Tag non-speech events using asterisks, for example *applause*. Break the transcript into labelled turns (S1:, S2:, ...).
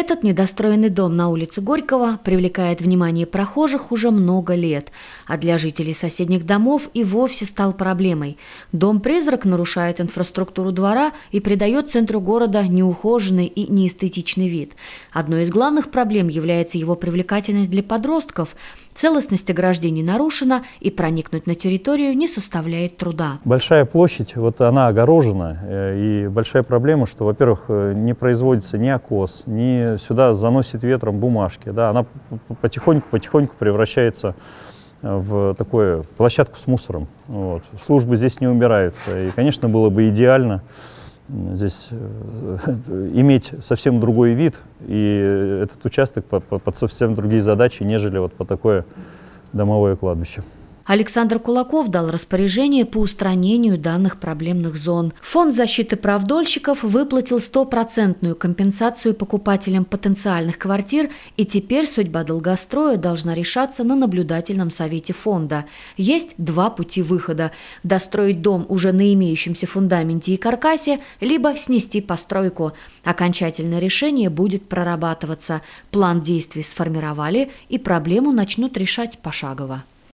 S1: Этот недостроенный дом на улице Горького привлекает внимание прохожих уже много лет, а для жителей соседних домов и вовсе стал проблемой. Дом-призрак нарушает инфраструктуру двора и придает центру города неухоженный и неэстетичный вид. Одной из главных проблем является его привлекательность для подростков – целостность ограждений нарушена и проникнуть на территорию не составляет труда.
S2: Большая площадь, вот она огорожена, э, и большая проблема, что, во-первых, э, не производится ни окос, ни сюда заносит ветром бумажки, да, она потихоньку-потихоньку превращается э, в такую площадку с мусором. Вот. Службы здесь не убираются. И, конечно, было бы идеально, здесь э, *laughs* иметь совсем другой вид, и этот участок под, совсем другие задачи, нежели вот по такое домовое кладбище.
S1: Александр Кулаков дал распоряжение по устранению данных проблемных зон. Фонд защиты прав дольщиков выплатил стопроцентную компенсацию покупателям потенциальных квартир, и теперь судьба долгостроя должна решаться на наблюдательном совете фонда. Есть два пути выхода – достроить дом уже на имеющемся фундаменте и каркасе, либо снести постройку. Окончательное решение будет прорабатываться. План действий сформировали, и проблему начнут решать пошагово.